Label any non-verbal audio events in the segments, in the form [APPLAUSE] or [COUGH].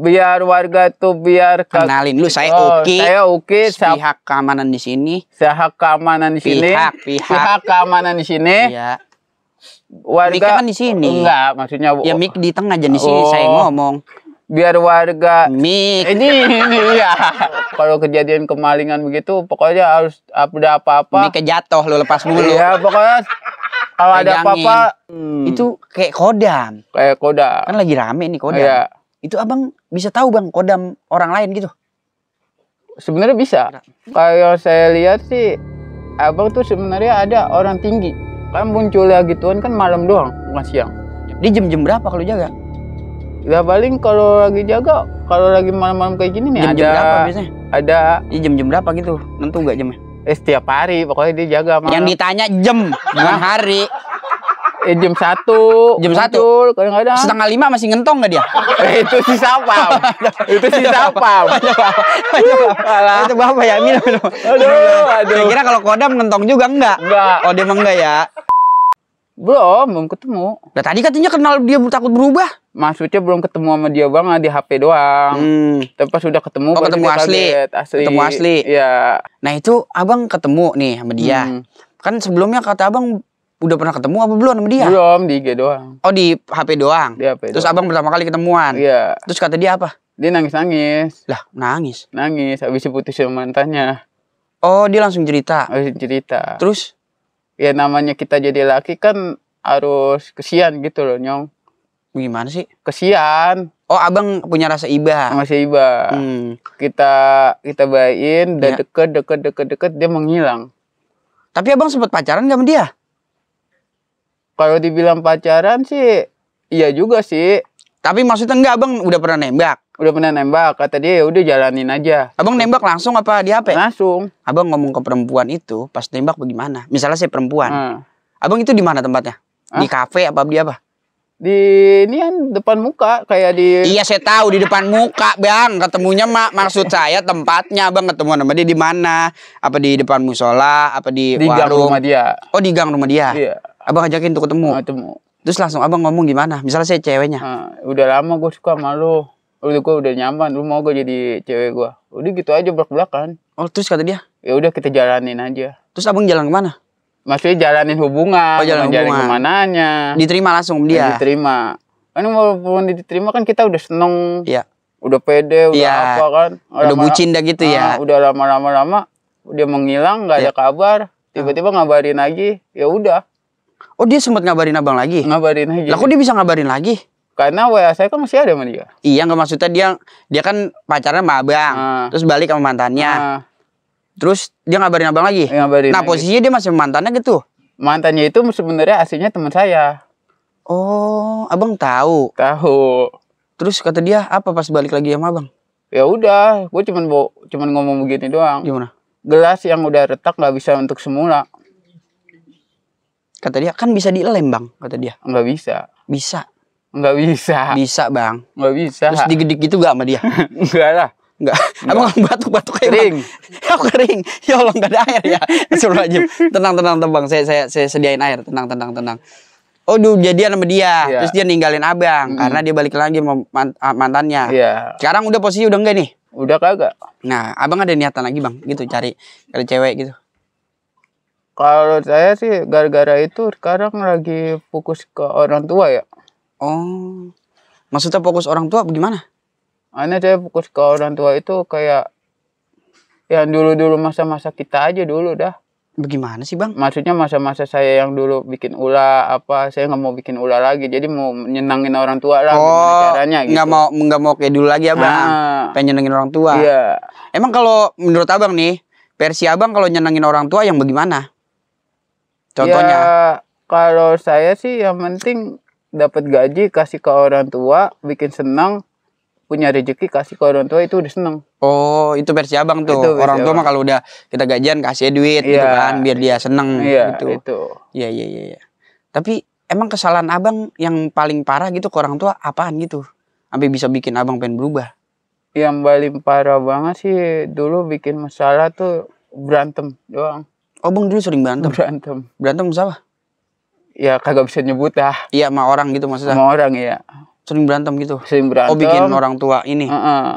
biar warga tuh biar kenalin lu saya oh, Uki saya okay. pihak keamanan di sini pihak keamanan di sini pihak pihak, pihak keamanan di sini iya. warga kan di sini enggak maksudnya ya mik di tengah aja di sini oh. saya ngomong biar warga mik ini ini ya kalau kejadian kemalingan begitu pokoknya harus ada apa-apa mik kejatuh lu lepas mulu ya pokoknya kalau ada apa-apa hmm. itu kayak kodam kayak kodam kan lagi rame nih kodam iya itu abang bisa tahu bang kodam orang lain gitu sebenarnya bisa kalau saya lihat sih abang tuh sebenarnya ada orang tinggi kan munculnya gituan kan malam doang bukan siang di jam-jam berapa kalau jaga ya paling kalau lagi jaga kalau lagi malam-malam kayak gini nih jam -jam ada berapa biasanya? ada di jam-jam berapa gitu tentu nggak jamnya eh, setiap hari pokoknya dia jaga malam. yang ditanya jam bukan [LAUGHS] hari Eh, jam satu, jam satu, kadang-kadang setengah lima masih ngentong nggak dia? eh, [LAUGHS] itu si siapa? [LAUGHS] itu si siapa? Itu bapak ya minum minum. Aduh, ya. aduh. Saya kira kalau kodam ngentong juga enggak? Enggak. Oh dia emang enggak ya? Belum, belum ketemu. Nah tadi katanya kenal dia takut berubah. Maksudnya belum ketemu sama dia banget di HP doang. Hmm. Tapi pas sudah ketemu oh, ketemu asli. Kaget, asli. Ketemu asli. Iya. Nah itu abang ketemu nih sama dia. Hmm. Kan sebelumnya kata abang udah pernah ketemu apa belum sama dia? Belum, di IG doang. Oh, di HP doang. Di HP. Terus doang. abang pertama kali ketemuan. Iya. Terus kata dia apa? Dia nangis-nangis. Lah, nangis. Nangis habis putus sama mantannya. Oh, dia langsung cerita. Langsung cerita. Terus ya namanya kita jadi laki kan harus kesian gitu loh, Nyong. Gimana sih? Kesian. Oh, Abang punya rasa iba. Masih iba. Hmm. Kita kita bayin dan ya. deket deket deket deket dia menghilang. Tapi Abang sempat pacaran gak sama dia? Kalau dibilang pacaran sih iya juga sih. Tapi maksudnya enggak Abang udah pernah nembak? Udah pernah nembak. Kata dia ya udah jalanin aja. Abang nembak langsung apa di HP? Langsung. Abang ngomong ke perempuan itu pas nembak bagaimana? Misalnya saya perempuan. Hmm. Abang itu di mana tempatnya? Di kafe apa di apa? di ini kan depan muka kayak di iya saya tahu di depan muka bang ketemunya mak maksud saya tempatnya abang ketemu sama dia di mana apa di depan musola apa di, di warung gang rumah dia oh di gang rumah dia iya abang ajakin tuh ketemu nah, ketemu terus langsung abang ngomong gimana misalnya saya ceweknya nah, udah lama gue suka sama lu udah gue udah nyaman lu mau gue jadi cewek gue udah gitu aja belak belakan oh terus kata dia ya udah kita jalanin aja terus abang jalan kemana maksudnya jalanin hubungan oh, jalan hubungan kemananya diterima langsung dia nah, diterima kan walaupun diterima kan kita udah seneng Iya. udah pede udah ya, apa kan lama, udah bucin dah gitu ya nah, udah lama lama lama Dia menghilang nggak ya. ada iya. kabar tiba-tiba ngabarin lagi ya udah Oh dia sempat ngabarin abang lagi? Ngabarin aja. Lah kok dia bisa ngabarin lagi? Karena WA saya kan masih ada sama dia. Iya nggak maksudnya dia dia kan pacarnya sama abang, Uh. terus balik sama mantannya. Uh. Terus dia ngabarin abang lagi. Ngabarin nah lagi. posisinya dia masih mantannya gitu. Mantannya itu sebenarnya aslinya teman saya. Oh, abang tahu. Tahu. Terus kata dia apa pas balik lagi sama abang? Ya udah, gue cuman mau cuman ngomong begini doang. Gimana? Gelas yang udah retak nggak bisa untuk semula. Kata dia, kan bisa dilem bang, kata dia. nggak bisa. Bisa. nggak bisa. Bisa bang. nggak bisa. Terus digedik gitu gak sama dia? Enggak [LAUGHS] lah. Enggak. Abang batuk-batuk kayak kering. Ya [LAUGHS] kering. Ya Allah enggak ada air ya. Suruh [LAUGHS] aja. Tenang tenang tenang Saya saya saya sediain air. Tenang tenang tenang. Oh, duh, jadian sama dia. Yeah. Terus dia ninggalin Abang mm. karena dia balik lagi sama mantannya. Yeah. Sekarang udah posisi udah enggak nih? Udah kagak. Nah, Abang ada niatan lagi, Bang, gitu cari cari cewek gitu kalau saya sih gara-gara itu sekarang lagi fokus ke orang tua ya. Oh, maksudnya fokus orang tua bagaimana? Aneh saya fokus ke orang tua itu kayak yang dulu-dulu masa-masa kita aja dulu dah. Bagaimana sih bang? Maksudnya masa-masa saya yang dulu bikin ulah apa, saya nggak mau bikin ulah lagi, jadi mau nyenangin orang tua lah, oh, caranya gitu. Nggak mau nggak mau kayak dulu lagi ya bang, ah, pengen nyenangin orang tua. Iya. Emang kalau menurut abang nih, versi abang kalau nyenangin orang tua yang bagaimana? Contohnya? Ya, kalau saya sih yang penting dapat gaji kasih ke orang tua, bikin senang, punya rezeki kasih ke orang tua itu udah seneng. Oh, itu versi abang tuh. Itu orang tua mah kalau udah kita gajian kasih duit ya. gitu iya. kan biar dia senang ya, gitu. Iya, itu. Iya, iya, iya. Tapi emang kesalahan abang yang paling parah gitu ke orang tua apaan gitu? Sampai bisa bikin abang pengen berubah. Yang paling parah banget sih dulu bikin masalah tuh berantem doang. Oh bang dulu sering berantem. Berantem. Berantem siapa? Ya kagak bisa nyebut ya. Iya sama orang gitu maksudnya. Sama orang ya. Sering berantem gitu. Sering berantem. Oh bikin orang tua ini. Uh -uh.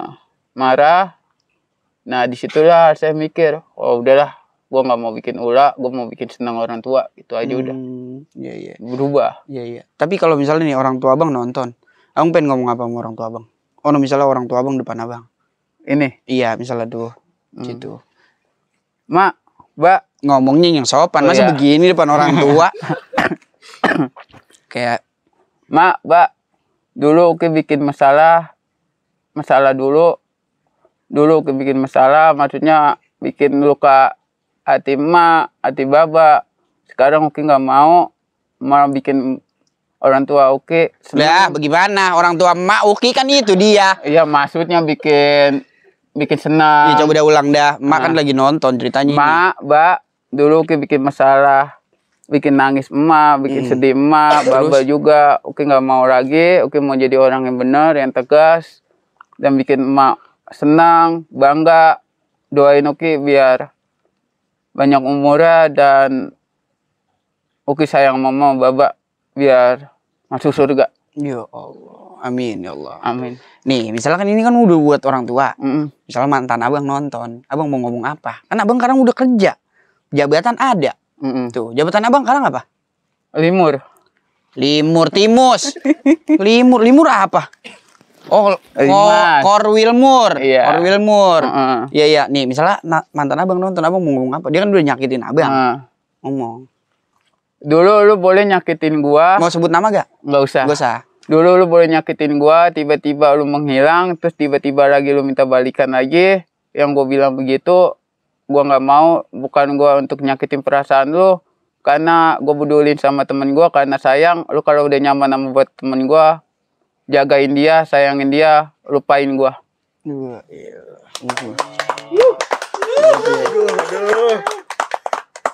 Marah. Nah disitulah saya mikir, oh udahlah, gue nggak mau bikin ulah, gue mau bikin senang orang tua, itu aja hmm, udah. Iya iya. Berubah. Iya iya. Tapi kalau misalnya nih orang tua abang nonton, abang pengen ngomong apa sama orang tua abang? Oh no, misalnya orang tua abang depan abang. Ini? Iya misalnya tuh, hmm. gitu. Mak, mbak, ngomongnya yang sopan. Oh, Masa oh, iya. begini depan orang [LAUGHS] tua? [COUGHS] Kayak Mak, Mbak, dulu oke bikin masalah masalah dulu dulu oke bikin masalah maksudnya bikin luka hati mak hati baba. Sekarang oke nggak mau malah bikin orang tua oke senang. bagaimana? Orang tua mak oke kan itu dia. Iya, maksudnya bikin bikin senang. Ya, coba udah ulang dah. Makan nah. kan lagi nonton ceritanya mak Mbak, dulu oke bikin masalah bikin nangis emak, bikin hmm. sedih emak, baba juga. Oke nggak mau lagi, oke mau jadi orang yang benar, yang tegas, dan bikin emak senang, bangga. Doain Oke biar banyak umurnya dan Oke sayang mama, baba biar masuk surga. Ya Allah, amin ya Allah. Amin. Nih, misalkan ini kan udah buat orang tua. Mm -mm. Misalnya mantan abang nonton, abang mau ngomong apa? Kan abang sekarang udah kerja jabatan ada. Mm -mm. Tuh, jabatan Abang sekarang apa? Limur. Limur timus. [LAUGHS] limur, limur apa? Oh, Korwilmur. Yeah. Oh, Korwilmur. Iya, uh -uh. iya. Yeah. Nih, misalnya mantan Abang nonton Abang ngomong apa? Dia kan udah nyakitin Abang. Uh. Ngomong. Dulu lu boleh nyakitin gua. Mau sebut nama gak? Gak usah. Gak usah. Dulu lu boleh nyakitin gua, tiba-tiba lu menghilang, terus tiba-tiba lagi lu minta balikan lagi. Yang gua bilang begitu, gue nggak mau bukan gue untuk nyakitin perasaan lu karena gue pedulin sama temen gue karena sayang lu kalau udah nyaman sama buat temen gue jagain dia sayangin dia lupain gue iya.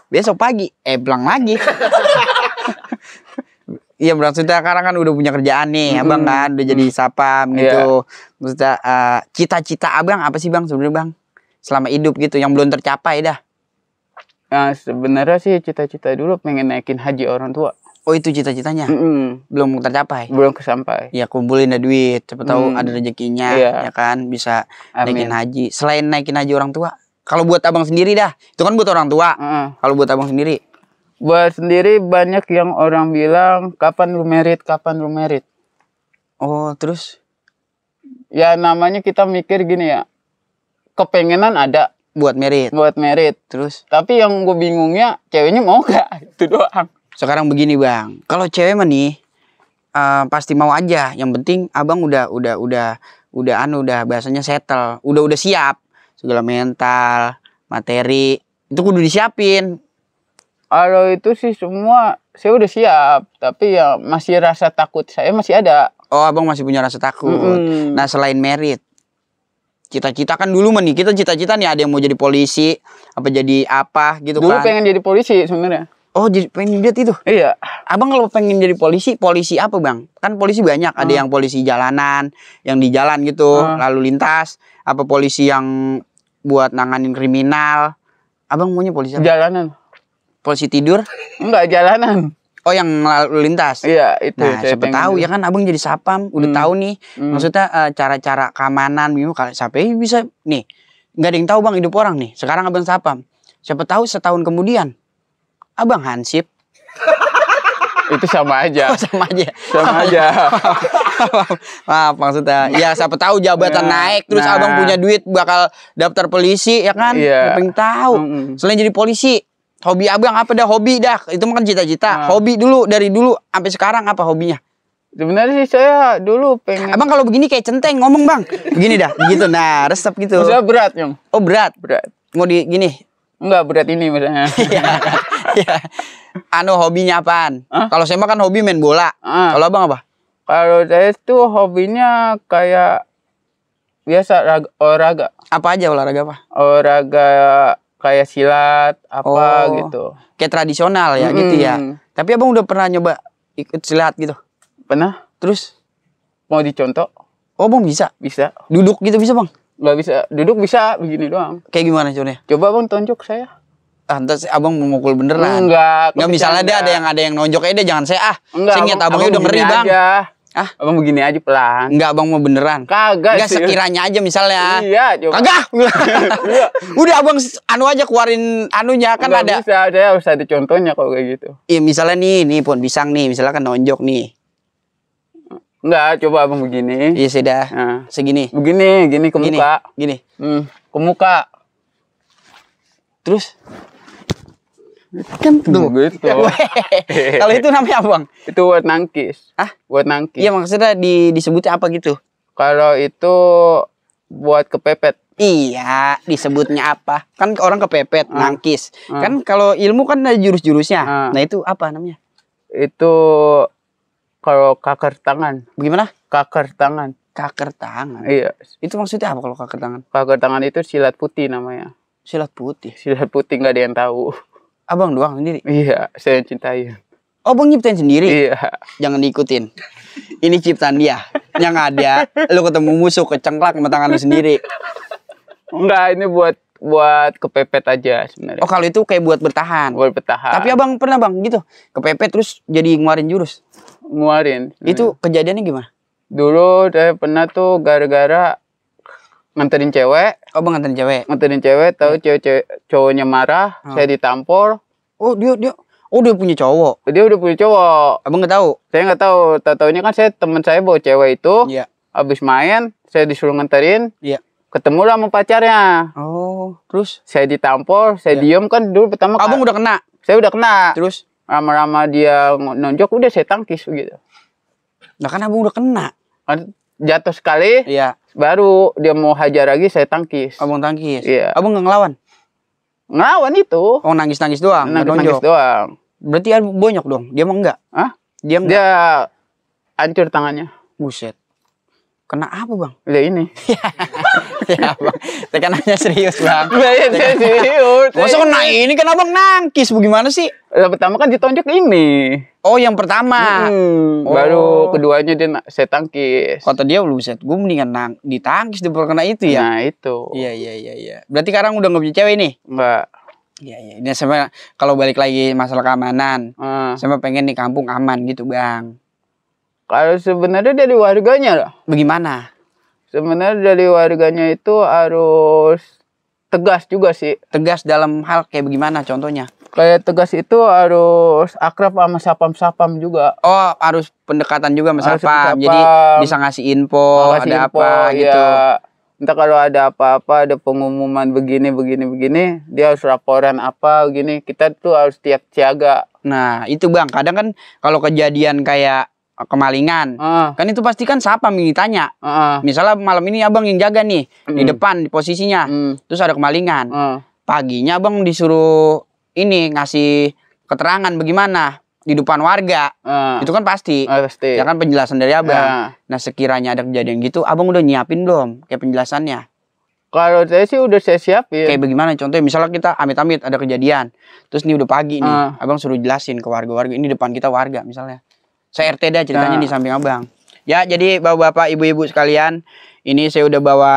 Besok pagi, eh belang lagi. [LAUGHS] Iya maksudnya sekarang kan udah punya kerjaan nih, hmm. abang kan udah jadi sapam gitu. Yeah. Maksudnya eh, cita-cita uh, cita -cita abang apa sih bang sebenarnya bang? selama hidup gitu yang belum tercapai dah? Nah, sebenarnya sih cita-cita dulu pengen naikin haji orang tua. Oh itu cita-citanya? Mm -mm. Belum tercapai? Belum kesampai. Ya kumpulin dah duit, cepet tahu mm. ada rezekinya, yeah. ya kan bisa Amin. naikin haji. Selain naikin haji orang tua, kalau buat abang sendiri dah, itu kan buat orang tua. Mm. Kalau buat abang sendiri? Buat sendiri banyak yang orang bilang kapan lu merit, kapan lu merit. Oh terus? Ya namanya kita mikir gini ya, kepengenan ada buat merit buat merit terus tapi yang gue bingungnya ceweknya mau gak [LAUGHS] itu doang sekarang begini bang kalau cewek mah nih uh, pasti mau aja yang penting abang udah udah udah udah anu udah bahasanya settle udah udah siap segala mental materi itu kudu disiapin kalau itu sih semua saya udah siap tapi ya masih rasa takut saya masih ada oh abang masih punya rasa takut mm -hmm. nah selain merit cita-cita kan dulu mah nih kita cita-cita nih ada yang mau jadi polisi apa jadi apa gitu dulu kan. Dulu pengen jadi polisi sebenarnya. Oh jadi pengen lihat itu? Iya. Abang kalau pengen jadi polisi, polisi apa bang? Kan polisi banyak, hmm. ada yang polisi jalanan, yang di jalan gitu, hmm. lalu lintas, apa polisi yang buat nanganin kriminal. Abang maunya polisi apa? Jalanan. Polisi tidur? Enggak, jalanan. Oh yang lalu lintas. Iya itu. Nah siapa tahu gitu. ya kan abang jadi sapam udah hmm. tahu nih hmm. maksudnya cara eh, cara-cara keamanan mimo kalau sampai ya bisa nih nggak ada yang tahu bang hidup orang nih. Sekarang abang sapam. Siapa tahu setahun kemudian abang hansip. [LAUGHS] itu sama aja. Oh, sama aja. Sama aja. [LAUGHS] Maaf maksudnya ya siapa tahu jabatan nah, naik terus nah. abang punya duit bakal daftar polisi ya kan? Iya. Yeah. Pengen tahu. Mm -mm. Selain jadi polisi hobi abang apa dah hobi dah itu makan cita-cita nah. hobi dulu dari dulu sampai sekarang apa hobinya Sebenarnya sih saya dulu pengen. Abang kalau begini kayak centeng ngomong bang. Begini dah, begitu. Nah resep gitu. Maksudnya berat nyong. Oh berat, berat. Mau di gini? Enggak berat ini misalnya [LAUGHS] iya. iya. anu hobinya apaan? Huh? Kalau saya makan hobi main bola. Uh. Kalau abang apa? Kalau saya itu hobinya kayak biasa olahraga. Apa aja olahraga apa? Olahraga kayak silat apa oh, gitu. Kayak tradisional ya hmm. gitu ya. Tapi Abang udah pernah nyoba ikut silat gitu? Pernah. Terus mau dicontoh? Oh, abang bisa. Bisa. Duduk gitu bisa, Bang? Gak bisa. Duduk bisa begini doang. Kayak gimana contohnya? Coba abang tunjuk saya. Ah, ntar abang memukul beneran. Enggak. Enggak misalnya enggak. dia ada yang ada yang nonjok aja deh jangan saya ah. Enggak. Saya abang, abangnya abang udah ngeri, Bang. Aja Ah, Abang begini aja pelan. Enggak, Abang mau beneran. Kagak Enggak sekiranya aja misalnya. Iya, coba. Kagak. [LAUGHS] Iya. [LAUGHS] Udah Abang anu aja keluarin anunya kan Enggak ada. bisa, saya harus ada contohnya kalau kayak gitu. Iya, misalnya nih, nih pohon pisang nih, misalnya kan nonjok nih. Enggak, coba Abang begini. Iya, sudah. Nah. Segini. Begini, gini ke gini, Gini. Hmm, ke muka. Terus Kan itu gitu. Kalau itu namanya apa, Bang? Itu buat nangkis. Ah, buat nangkis. Iya, maksudnya di disebutnya apa gitu? Kalau itu buat kepepet. Iya, disebutnya apa? Kan orang kepepet, hmm. nangkis. Hmm. Kan kalau ilmu kan ada jurus-jurusnya. Hmm. Nah, itu apa namanya? Itu kalau kaker tangan. Bagaimana? Kaker tangan. Kaker tangan. Iya. Itu maksudnya apa kalau kaker tangan? Kaker tangan itu silat putih namanya. Silat putih. Silat putih nggak ada yang tahu. Abang doang sendiri? Iya, saya yang cintai. Oh, Abang nyiptain sendiri? Iya. Jangan diikutin. Ini ciptaan dia. Yang ada, lu ketemu musuh kecengklak sama tangan lu sendiri. Enggak, ini buat buat kepepet aja sebenarnya. Oh, kalau itu kayak buat bertahan. Buat bertahan. Tapi Abang pernah, Bang, gitu. Kepepet terus jadi nguarin jurus. Nguarin. Itu kejadiannya gimana? Dulu saya pernah tuh gara-gara nganterin cewek. Oh, bang nganterin cewek. Nganterin cewek, tahu hmm. Iya. cewek, cewek cowoknya marah, hmm. saya ditampol. Oh, dia dia Oh, dia punya cowok. Dia udah punya cowok. Abang nggak tahu. Saya nggak tahu. Tahu-taunya kan saya teman saya bawa cewek itu. Iya. Abis main, saya disuruh nganterin. Iya. Ketemu lah sama pacarnya. Oh, terus saya ditampol, saya iya. diem kan dulu pertama kali. Abang udah kena. Saya udah kena. Terus ramah-ramah dia nonjok udah saya tangkis gitu. Nah kan abang udah kena. Kan jatuh sekali iya baru dia mau hajar lagi saya tangkis abang tangkis iya abang nggak ngelawan ngelawan itu oh nangis nangis doang nangis nangis doang berarti bonyok dong dia mau enggak ah dia enggak. dia hancur tangannya buset kena apa bang? Ya ini. [LAUGHS] ya bang, tekanannya serius bang. Ya, serius. Masa kena ini kenapa bang nangkis? Bagaimana sih? Lah pertama kan ditonjok ini. Oh, yang pertama. Hmm, oh. Baru keduanya dia saya tangkis. Kata dia lu set. Gue mendingan nang ditangkis di perkena itu ya. Nah, itu. Iya, iya, iya, iya. Berarti sekarang udah nggak punya cewek nih? Enggak. Iya, iya. Ini sama kalau balik lagi masalah keamanan. Hmm. Sama pengen di kampung aman gitu, Bang. Kalau sebenarnya dari warganya lah. Bagaimana? Sebenarnya dari warganya itu harus tegas juga sih. Tegas dalam hal kayak bagaimana contohnya? kayak tegas itu harus akrab sama sapam-sapam juga. Oh, harus pendekatan juga sama harus sapam. Jadi bisa ngasih info ngasih ada info, apa ya. gitu. Entah kalau ada apa-apa, ada pengumuman begini begini begini, dia harus laporan apa begini. Kita tuh harus tiap siaga. Nah, itu Bang, kadang kan kalau kejadian kayak kemalingan. Uh. Kan itu pasti kan siapa yang ditanya. Uh. Misalnya malam ini abang yang jaga nih mm. di depan di posisinya. Mm. Terus ada kemalingan. Uh. Paginya abang disuruh ini ngasih keterangan bagaimana di depan warga uh, itu kan pasti, ah, pasti. ya kan penjelasan dari abang uh. nah sekiranya ada kejadian gitu abang udah nyiapin belum kayak penjelasannya kalau saya sih udah saya siapin kayak bagaimana contohnya misalnya kita amit-amit ada kejadian terus ini udah pagi nih uh. abang suruh jelasin ke warga-warga ini depan kita warga misalnya saya RT dah ceritanya uh. di samping abang ya jadi bapak-bapak ibu-ibu sekalian ini saya udah bawa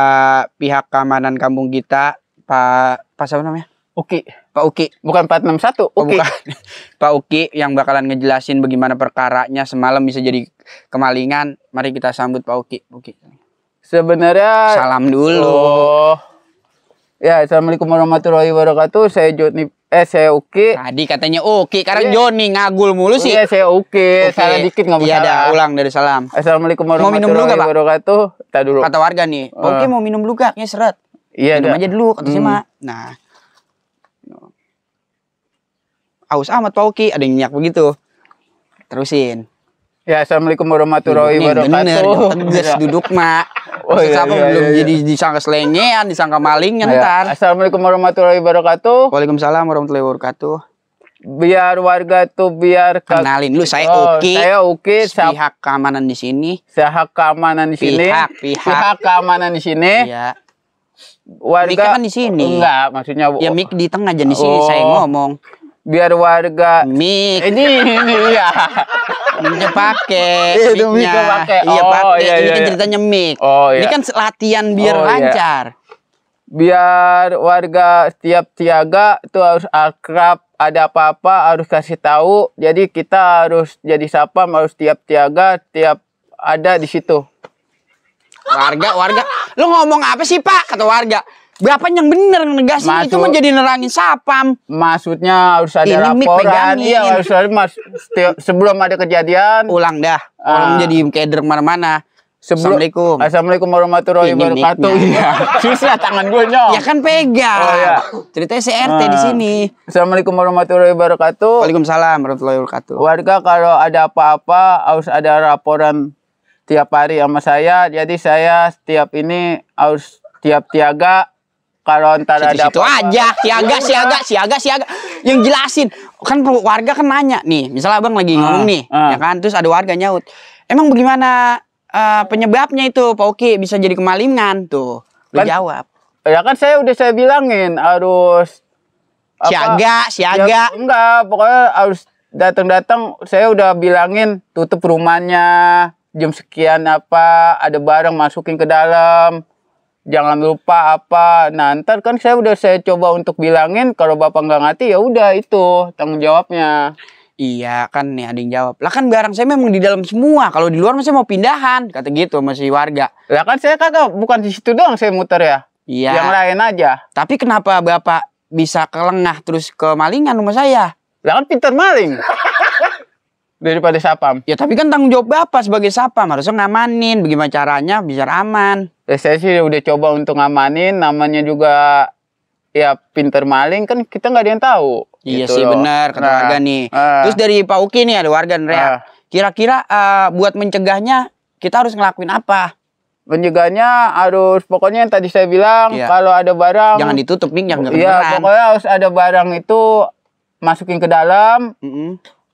pihak keamanan kampung kita pak pak siapa namanya Uki, Pak Uki, bukan 461, Uki. Oh, bukan. [LAUGHS] Pak Uki yang bakalan ngejelasin bagaimana perkaranya semalam bisa jadi kemalingan. Mari kita sambut Pak Uki. Uki. Sebenarnya salam dulu. Oh. Ya, Assalamualaikum warahmatullahi wabarakatuh. Saya Joni eh saya Uki. Tadi katanya Uki, sekarang yeah. Joni ngagul mulu sih. Iya, saya Uki. Okay. Salah dikit nggak bisa. Iya, ada ulang dari salam. Assalamualaikum warahmatullahi wabarakatuh. Tadi dulu. Kata warga nih, Pak Uki eh. mau minum dulu enggak? Ya seret. Iya, minum aja dulu kata hmm. si Mak. Nah, aus amat Pak Oki, ada yang nyak begitu. Terusin. Ya, assalamualaikum warahmatullahi wabarakatuh. Tegas [LAUGHS] ya. duduk mak. Oh, iya, Siapa iya, belum iya, iya. jadi disangka selengean, disangka maling ya, ntar. Assalamualaikum warahmatullahi wabarakatuh. Waalaikumsalam warahmatullahi wabarakatuh. Biar warga tuh biar kenalin lu saya oh, Saya Uki, pihak keamanan di sini. Pihak keamanan di sini. Pihak pihak, pihak keamanan di sini. Iya. Warga Mika kan di sini. Enggak, maksudnya Ya mik di tengah aja di sini oh. saya ngomong biar warga mik eh, ini iya ini pakai, iya, itu miknya pakai. Iya oh, pakai. Iya, ini iya, kan iya. ceritanya mik. Oh, iya. Ini kan latihan oh, biar oh, lancar. Iya. Biar warga setiap tiaga itu harus akrab, ada apa-apa harus kasih tahu. Jadi kita harus jadi siapa harus tiap tiaga, tiap ada di situ. Warga, warga. Lu ngomong apa sih, Pak? Kata warga. Berapa yang bener ngegasin Maksud, itu menjadi nerangin sapam. Maksudnya harus ada Ini laporan. Iya harus ada mas. Sebelum ada kejadian. Ulang dah. Ah. Orang uh, jadi keder kemana-mana. Assalamualaikum. Assalamualaikum warahmatullahi wabarakatuh. [LAUGHS] Iya. Susah tangan gue nyong. Ya kan pegang. Oh, iya. Ceritanya CRT uh, ah. di sini. Assalamualaikum warahmatullahi wabarakatuh. Waalaikumsalam warahmatullahi wabarakatuh. Warga kalau ada apa-apa harus ada laporan tiap hari sama saya. Jadi saya setiap ini harus tiap tiaga kalau ntar ada situ aja siaga ya siaga siaga siaga yang jelasin kan warga kan nanya nih misalnya abang lagi ah, ngomong uh, nih uh. ya kan terus ada warga nyaut emang bagaimana uh, penyebabnya itu Pak Oki bisa jadi kemalingan tuh kan, jawab ya kan saya udah saya bilangin harus siaga siaga ya, enggak pokoknya harus datang-datang saya udah bilangin tutup rumahnya jam sekian apa ada barang masukin ke dalam jangan lupa apa nanti kan saya udah saya coba untuk bilangin kalau bapak nggak ngerti ya udah itu tanggung jawabnya iya kan nih ada yang jawab lah kan barang saya memang di dalam semua kalau di luar masih mau pindahan kata gitu masih warga lah kan saya kagak bukan di situ doang saya muter ya iya yang lain aja tapi kenapa bapak bisa kelengah terus ke malingan rumah saya lah kan pinter maling [LAUGHS] daripada sapam. Ya tapi kan tanggung jawab Bapak sebagai sapam harusnya ngamanin bagaimana caranya biar aman. Ya, saya sih udah coba untuk ngamanin namanya juga ya pinter maling kan kita nggak ada yang tahu. Iya gitu sih benar kata nah, warga nih. Uh, Terus dari Pak Uki nih ada warga nih Uh, Kira-kira uh, buat mencegahnya kita harus ngelakuin apa? Mencegahnya harus pokoknya yang tadi saya bilang iya. kalau ada barang jangan ditutup nih jangan Iya pokoknya harus ada barang itu masukin ke dalam. Mm -hmm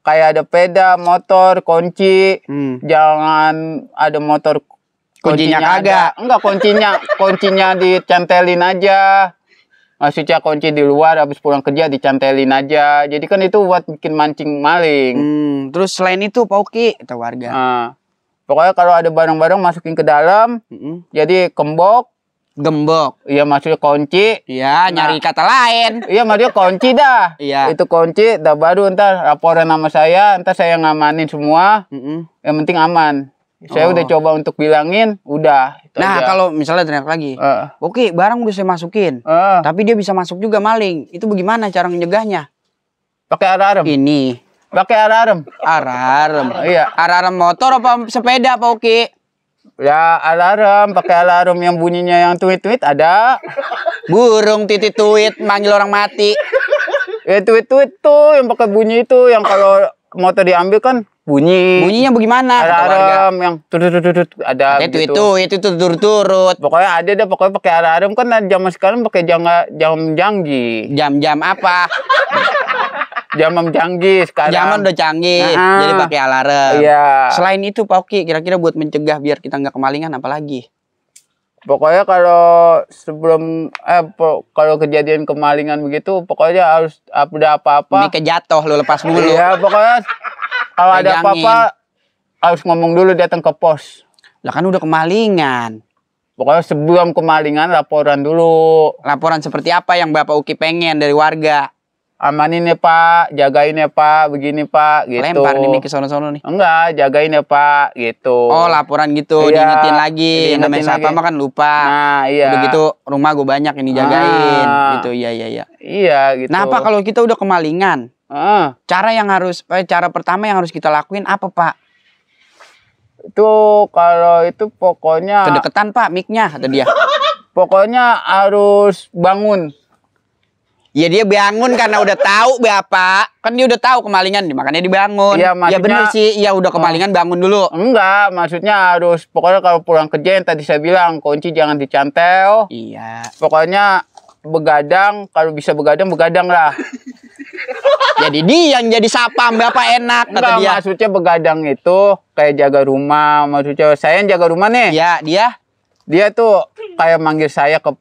kayak ada peda, motor, kunci. Hmm. Jangan ada motor kuncinya, kuncinya kagak. Ada. Enggak kuncinya, kuncinya dicantelin aja. Maksudnya kunci di luar habis pulang kerja dicantelin aja. Jadi kan itu buat bikin mancing maling. Hmm, terus selain itu Pak atau warga. Nah, pokoknya kalau ada barang-barang masukin ke dalam. -hmm. Jadi kembok Gembok. Iya maksudnya kunci. Iya, nah. nyari kata lain. Iya maksudnya kunci dah. Iya. Itu kunci dah baru ntar laporan nama saya, ntar saya ngamanin semua. Mm -mm. Yang penting aman. Saya oh. udah coba untuk bilangin, udah. Nah, kalau misalnya teriak lagi. Uh. Oke, okay, barang udah saya masukin. Uh. Tapi dia bisa masuk juga maling. Itu bagaimana cara ngejegahnya? Pakai alarm. Ini. Pakai alarm. Alarm. Iya. Alarm motor apa sepeda, Pak Oki? Ya alarm, pakai alarm yang bunyinya yang tweet-tweet ada. Burung titit tweet manggil orang mati. Ya tweet-tweet tuh yang pakai bunyi itu yang kalau motor diambil kan bunyi. Bunyinya bagaimana? Alarm yang turut-turut ada ya, gitu. Tweet itu itu turut-turut. Pokoknya ada deh pokoknya pakai alarm kan zaman sekarang pakai jam jam janji Jam-jam apa? zaman canggih sekarang. Zaman udah canggih, nah, jadi pakai alarm. Iya. Selain itu, Pak Oki, kira-kira buat mencegah biar kita nggak kemalingan apa lagi? Pokoknya kalau sebelum eh kalau kejadian kemalingan begitu, pokoknya harus ada apa-apa. Ini kejatuh lo lepas dulu. Iya, pokoknya kalau ada apa-apa harus ngomong dulu datang ke pos. Lah kan udah kemalingan. Pokoknya sebelum kemalingan laporan dulu. Laporan seperti apa yang Bapak Uki pengen dari warga? amanin ya pak, jagain ya pak, begini pak, gitu. Lempar nih ke sono-sono nih. Enggak, jagain ya pak, gitu. Oh laporan gitu, iya, diingetin lagi. Namanya siapa mah kan lupa. Nah iya. Udah gitu rumah gue banyak ini jagain, ah, gitu. Iya iya iya. Iya gitu. Nah apa kalau kita udah kemalingan? Ah. Cara yang harus, eh, cara pertama yang harus kita lakuin apa pak? Itu kalau itu pokoknya. Kedekatan pak, micnya ada dia. pokoknya harus bangun Ya dia bangun karena udah tahu Bapak. Kan dia udah tahu kemalingan, makanya dibangun. Iya, ya, maksudnya, ya bener sih, ya udah kemalingan oh. bangun dulu. Enggak, maksudnya harus pokoknya kalau pulang kerja yang tadi saya bilang kunci jangan dicantel. Iya. Pokoknya begadang, kalau bisa begadang begadang lah. [LAUGHS] jadi dia yang jadi sapa berapa enak kata Enggak, dia. maksudnya begadang itu kayak jaga rumah, maksudnya saya yang jaga rumah nih. Iya, dia. Dia tuh kayak manggil saya ke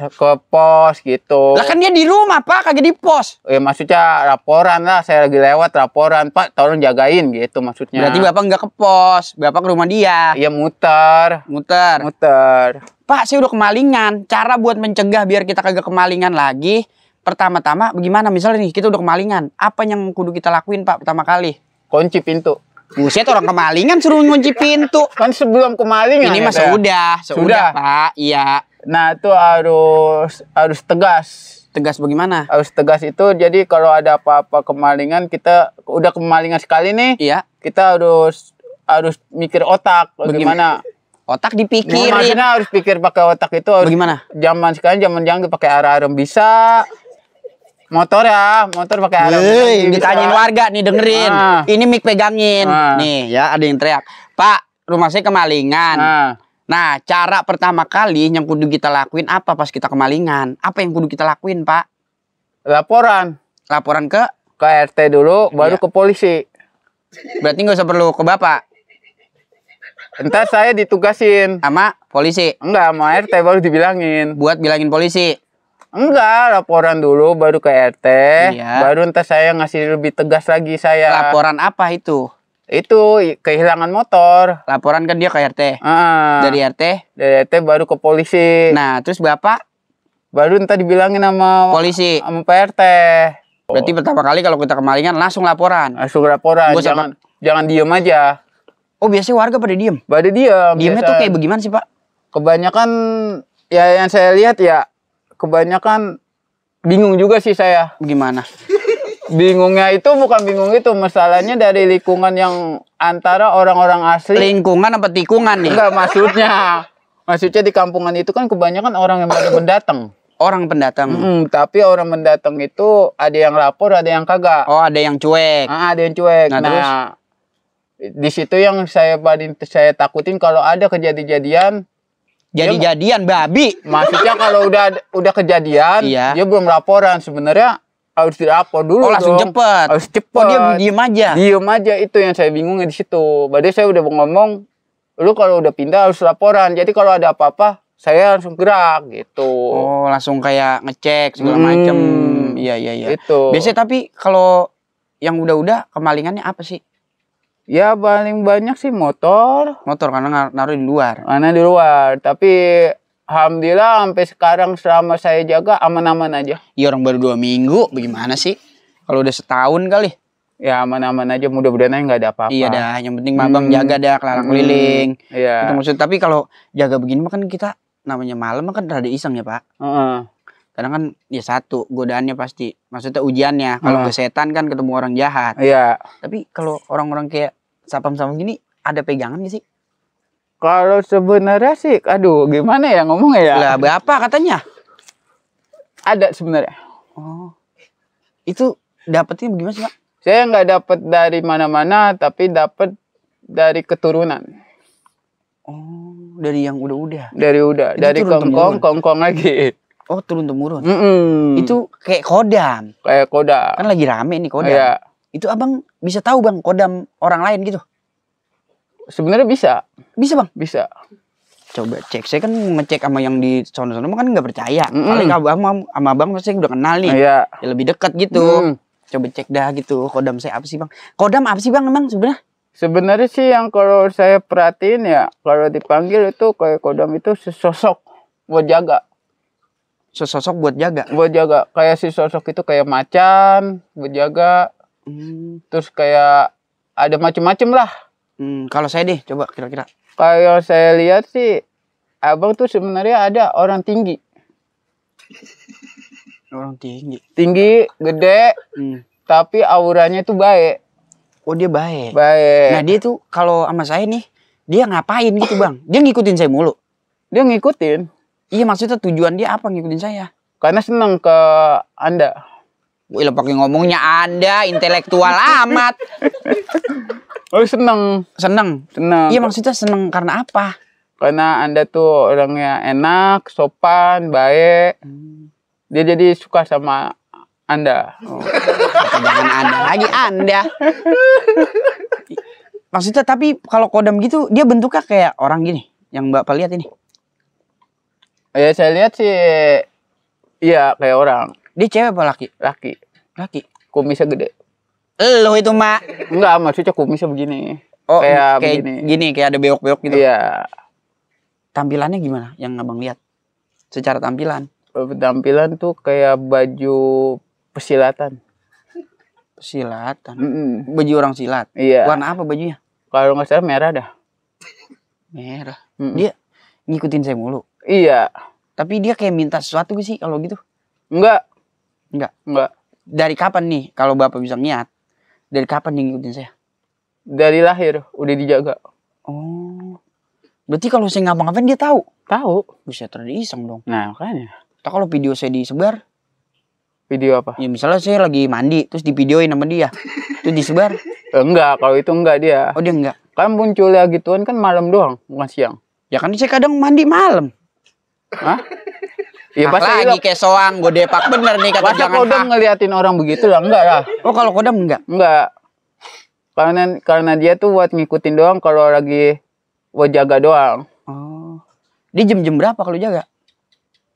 ke pos gitu. Lah kan dia di rumah pak, kagak di pos. Ya maksudnya laporan lah, saya lagi lewat laporan pak, tolong jagain gitu maksudnya. Berarti bapak nggak ke pos, bapak ke rumah dia. Iya muter. Muter. Muter. Pak saya udah kemalingan, cara buat mencegah biar kita kagak kemalingan lagi. Pertama-tama bagaimana misalnya nih kita udah kemalingan, apa yang kudu kita lakuin pak pertama kali? Kunci pintu. Buset orang kemalingan suruh ngunci pintu. Kan sebelum kemalingan. Ini mah sudah, sudah, Pak. Iya. Nah, itu harus harus tegas. Tegas bagaimana? Harus tegas itu jadi kalau ada apa-apa kemalingan kita udah kemalingan sekali nih. Iya. Kita harus harus mikir otak bagaimana. Otak dipikir. Nah, maksudnya harus pikir pakai otak itu harus Bagaimana? Zaman sekarang zaman jangan pakai arah arum bisa motor ya motor pakai helm ditanyain warga nih dengerin ah. ini mic pegangin ah. nih ya ada yang teriak pak rumah saya kemalingan ah. Nah, cara pertama kali yang kudu kita lakuin apa pas kita kemalingan? Apa yang kudu kita lakuin, Pak? Laporan. Laporan ke? Ke RT dulu, baru iya. ke polisi. Berarti nggak usah perlu ke Bapak. Entah saya ditugasin. Sama polisi? Enggak, sama RT baru dibilangin. Buat bilangin polisi? Enggak, laporan dulu baru ke RT. Iya. Baru entah saya ngasih lebih tegas lagi saya. Laporan apa itu? itu kehilangan motor laporan kan dia ke RT uh, dari RT dari RT baru ke polisi nah terus bapak baru entah dibilangin sama polisi sama PRT oh. berarti pertama kali kalau kita kemalingan langsung laporan langsung laporan Gua jangan sama... jangan diem aja oh biasanya warga pada diem pada diem diemnya tuh kayak bagaimana sih pak kebanyakan ya yang saya lihat ya kebanyakan bingung juga sih saya gimana bingungnya itu bukan bingung itu masalahnya dari lingkungan yang antara orang-orang asli lingkungan apa tikungan nih enggak maksudnya maksudnya di kampungan itu kan kebanyakan orang yang baru mendatang orang pendatang hmm, tapi orang pendatang itu ada yang lapor ada yang kagak oh ada yang cuek ah, ada yang cuek nah, nah terus? di situ yang saya paling saya takutin kalau ada kejadian-kejadian jadi jadian babi maksudnya kalau udah udah kejadian iya. dia belum laporan sebenarnya harus apa dulu oh langsung dong. harus cepat oh dia diem aja diem aja itu yang saya bingung di situ badai saya udah ngomong lu kalau udah pindah harus laporan jadi kalau ada apa-apa saya langsung gerak gitu oh langsung kayak ngecek segala hmm, macem iya iya iya itu biasanya tapi kalau yang udah-udah kemalingannya apa sih ya paling banyak sih motor motor karena naruh di luar karena di luar tapi Alhamdulillah sampai sekarang selama saya jaga aman-aman aja. Iya orang baru dua minggu, bagaimana sih? Kalau udah setahun kali. Ya aman-aman aja, mudah-mudahan aja nggak ada apa-apa. Iya dah, yang penting mabang hmm. jaga dah kelarang hmm. keliling. Iya. Itu maksud. Tapi kalau jaga begini mah kan kita namanya malam kan rada iseng ya pak. Uh -uh. Karena kan ya satu godaannya pasti, maksudnya ujiannya. Kalau uh. setan kan ketemu orang jahat. Iya. Tapi kalau orang-orang kayak sapam-sapam gini ada pegangan gak sih? Kalau sebenarnya sih, aduh gimana ya ngomongnya ya? Lah berapa katanya? Ada sebenarnya. Oh. Itu dapetnya bagaimana sih Pak? Saya nggak dapet dari mana-mana, tapi dapet dari keturunan. Oh, dari yang udah-udah. Dari udah, Itu dari kongkong, kongkong lagi. Oh turun temurun. Mm -mm. Itu kayak kodam. Kayak kodam. Kan lagi rame nih kodam. Iya. Itu abang bisa tahu bang kodam orang lain gitu? Sebenarnya bisa. Bisa bang? Bisa. Coba cek. Saya kan ngecek sama yang di sono-sono kan nggak percaya. Mm -hmm. abang sama, abang pasti udah kenal nih. Iya. Ya lebih dekat gitu. Mm. Coba cek dah gitu. Kodam saya apa sih bang? Kodam apa sih bang emang sebenarnya? Sebenarnya sih yang kalau saya perhatiin ya kalau dipanggil itu kayak kodam itu sesosok buat jaga. Sesosok buat jaga. Buat jaga. Kayak si sosok itu kayak macan buat jaga. mm. Terus kayak ada macem-macem lah Hmm, kalau saya deh, coba kira-kira. Kalau saya lihat sih, abang tuh sebenarnya ada orang tinggi. Orang tinggi. Tinggi, gede, hmm. tapi auranya tuh baik. Oh dia baik. Baik. Nah dia tuh kalau sama saya nih, dia ngapain gitu bang? Dia ngikutin saya mulu. Dia ngikutin. Iya maksudnya tujuan dia apa ngikutin saya? Karena seneng ke anda. Wih pakai ngomongnya anda intelektual amat. [LAUGHS] Oh seneng. Seneng. Seneng. Iya maksudnya seneng karena apa? Karena anda tuh orangnya enak, sopan, baik. Hmm. Dia jadi suka sama anda. Oh. Jangan anda lagi anda. maksudnya tapi kalau kodam gitu dia bentuknya kayak orang gini yang Mbak lihat ini. Ya saya lihat sih, iya kayak orang. Dia cewek apa laki? Laki. Laki. Kumisnya gede. Lo itu mak. Enggak, maksudnya kumisnya begini. Oh, kayak, kayak begini. gini, kayak ada beok-beok gitu. Iya. Tampilannya gimana yang Abang lihat? Secara tampilan. Tampilan tuh kayak baju pesilatan. pesilatan Mm -mm. Baju orang silat. Iya. Warna apa bajunya? Kalau nggak salah merah dah. Merah. Mm -mm. Dia ngikutin saya mulu. Iya. Tapi dia kayak minta sesuatu sih kalau gitu. Enggak. Enggak. Enggak. Dari kapan nih kalau Bapak bisa niat? Dari kapan ngikutin saya? Dari lahir udah dijaga. Oh. Berarti kalau saya ngapa-ngapain dia tahu? Tahu. Bisa terjadi iseng dong. Nah, makanya. Tak kalau video saya disebar, video apa? Ya misalnya saya lagi mandi terus di videoin sama dia. Terus disebar. [LAUGHS] enggak, kalau itu enggak dia. Oh, dia enggak. Kan ya gituan kan malam doang, bukan siang. Ya kan saya kadang mandi malam. Hah? [LAUGHS] Iya pas lagi kayak soang gue depak bener nih kata jangan kodam hak. ngeliatin orang begitu lah enggak lah. Oh kalau kodam enggak? Enggak. Karena karena dia tuh buat ngikutin doang kalau lagi buat jaga doang. Oh. Di jam-jam berapa kalau jaga?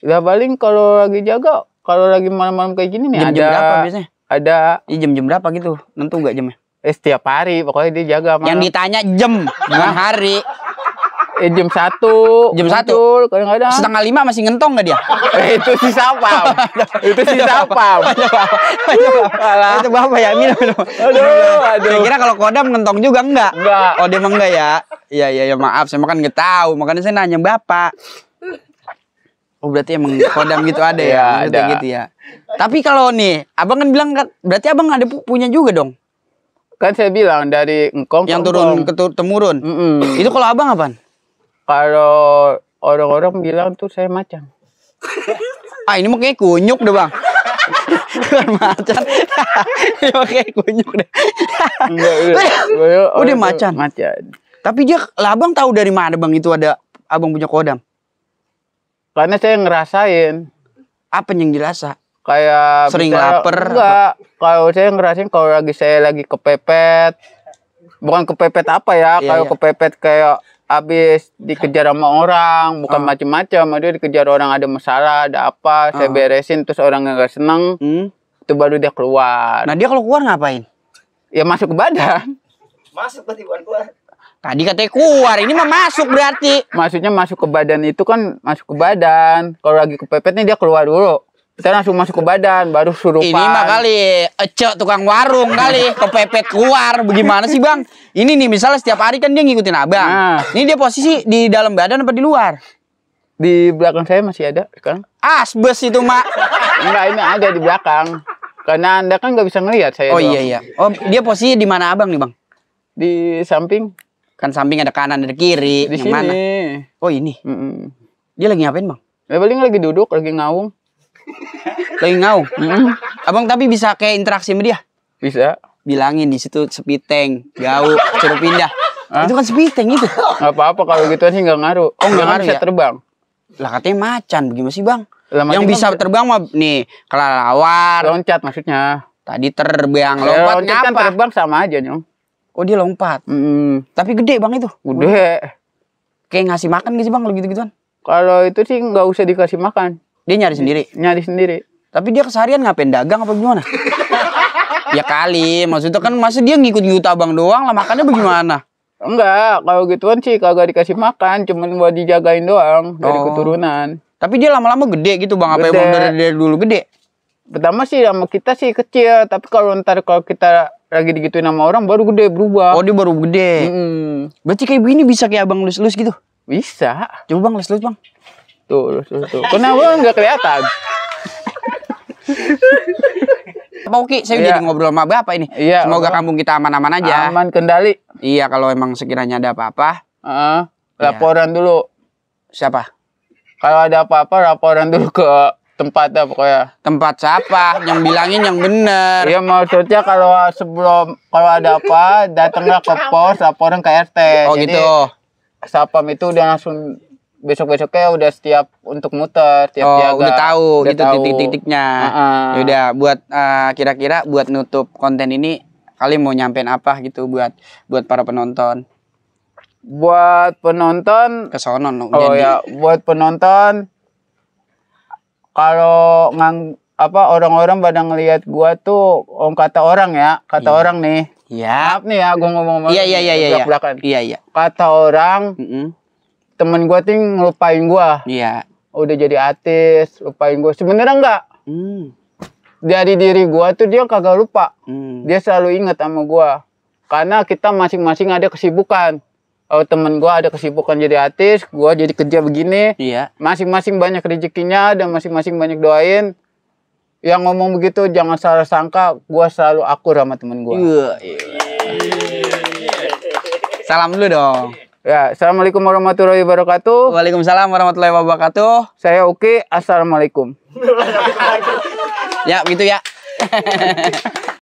Ya paling kalau lagi jaga, kalau lagi malam-malam kayak gini nih jam, -jam ada berapa biasanya? Ada. Di jam-jam berapa gitu? Nentu enggak jamnya? Eh, setiap hari pokoknya dia jaga malam. Yang ditanya jam, bukan hari eh, jam satu jam satu kadang-kadang setengah lima masih ngentong nggak dia [LAUGHS] itu si siapa [LAUGHS] itu si siapa? itu bapak ya minum minum aduh aduh kira kalau kodam ngentong juga enggak enggak oh dia enggak ya iya iya ya, maaf saya makan nggak tahu makanya saya nanya bapak Oh berarti emang kodam gitu ada ya, ya ada. gitu ya. Tapi kalau nih, abang kan bilang kan, berarti abang ada punya juga dong kan saya bilang dari engkong yang turun ke temurun mm -mm. itu kalau abang apa kalau orang-orang bilang tuh saya macan. ah ini mungkin kunyuk deh bang. Bukan macan. ini mungkin kunyuk deh. Enggak, udah. Ya, ya, udah macan. Macan. Tapi dia abang tahu dari mana bang itu ada abang punya kodam? Karena saya ngerasain. Apa yang dirasa? Kayak sering misalnya, lapar. Enggak. Kalau saya ngerasain kalau lagi saya lagi kepepet. Bukan kepepet apa ya? Iya, kalau iya. kepepet kayak habis dikejar sama orang bukan macam-macam, macem dia dikejar orang ada masalah ada apa uh. saya ah. beresin terus orang nggak seneng hmm. itu baru dia keluar nah dia kalau keluar ngapain ya masuk ke badan [LAUGHS] masuk ke bukan keluar tadi katanya keluar ini mah masuk berarti maksudnya masuk ke badan itu kan masuk ke badan kalau lagi kepepet nih dia keluar dulu kita langsung masuk ke badan, baru suruh Ini mah kali ecek tukang warung kali, kepepet keluar. Bagaimana sih bang? Ini nih misalnya setiap hari kan dia ngikutin abang. Nah. Ini dia posisi di dalam badan apa di luar? Di belakang saya masih ada sekarang. Asbes itu mak. Enggak ini ada di belakang. Karena anda kan nggak bisa ngelihat saya. Oh iya iya. Oh dia posisi di mana abang nih bang? Di samping. Kan samping ada kanan ada kiri. Di yang sini. Mana? Oh ini. Mm -mm. Dia lagi ngapain bang? Ya paling lagi duduk, lagi ngawung. Lengau. Mm Abang tapi bisa kayak interaksi sama dia? Bisa. Bilangin di situ sepiteng, gau, suruh pindah. Hah? Itu kan sepiteng itu. Gak apa-apa kalau gitu sih nggak ngaruh. Oh nggak ngaruh bisa ya? terbang. Lah katanya macan, gimana sih bang? Lah, yang kan bisa bang, terbang mah nih kelawar. Loncat maksudnya. Tadi terbang, ya, lompat ya, loncat kan terbang sama aja nyong. Oh dia lompat. Mm Tapi gede bang itu. Gede. Kayak ngasih makan gak sih bang lo gitu-gituan? Kalau itu sih nggak usah dikasih makan. Dia nyari sendiri. Nyari sendiri. Tapi dia keseharian ngapain dagang apa gimana? [LAUGHS] ya kali, maksudnya kan masa dia ngikut-ngikut abang doang lah makannya bagaimana? Enggak, kalau gitu kan sih kagak dikasih makan, cuman buat dijagain doang dari oh. keturunan. Tapi dia lama-lama gede gitu bang, apa emang dari, dari dulu gede? Pertama sih sama kita sih kecil, tapi kalau ntar kalau kita lagi digituin sama orang baru gede berubah. Oh dia baru gede. -hmm. Berarti kayak begini bisa kayak abang lus-lus gitu? Bisa. Coba bang lus-lus bang. Tuh lus-lus tuh. Kenapa nggak kelihatan? Pak Uki, saya iya. jadi ngobrol sama Bapak ini. Iya, Semoga kampung kita aman-aman aja. Aman kendali. Iya, kalau emang sekiranya ada apa-apa, uh, laporan iya. dulu. Siapa? Kalau ada apa-apa laporan dulu ke tempatnya pokoknya. Tempat siapa? Yang bilangin yang benar. Iya maksudnya kalau sebelum kalau ada apa datanglah ke pos laporan ke RT. Oh Jadi, gitu. Sapam itu udah langsung besok-besoknya udah setiap untuk muter, tiap oh, jaga. udah tahu udah gitu titik-titiknya. Uh -uh. udah buat eh, kira-kira uh, buat nutup konten ini kalian mau nyampein apa gitu buat buat para penonton. Buat penonton kesono Oh jadi. ya, buat penonton kalau ngang apa orang-orang pada ngelihat gua tuh om oh, kata orang ya, kata yeah. orang nih. ya Maaf nih ya gue ngomong-ngomong. Iya iya iya iya. Iya. iya iya. Kata orang, mm hmm temen gue ting ngelupain gue iya udah jadi artis lupain gue sebenarnya enggak hmm. dari diri gue tuh dia kagak lupa hmm. dia selalu inget sama gue karena kita masing-masing ada kesibukan oh, temen gue ada kesibukan jadi artis, gue jadi kerja begini. Iya. Masing-masing banyak rezekinya dan masing-masing banyak doain. Yang ngomong begitu jangan salah sangka, gue selalu akur sama temen gue. Iya, iya, iya, iya. Salam dulu dong. Ya, Assalamualaikum warahmatullahi wabarakatuh. Waalaikumsalam warahmatullahi wabarakatuh. Saya Uki, Assalamualaikum. [LAUGHS] ya, gitu ya. [LAUGHS]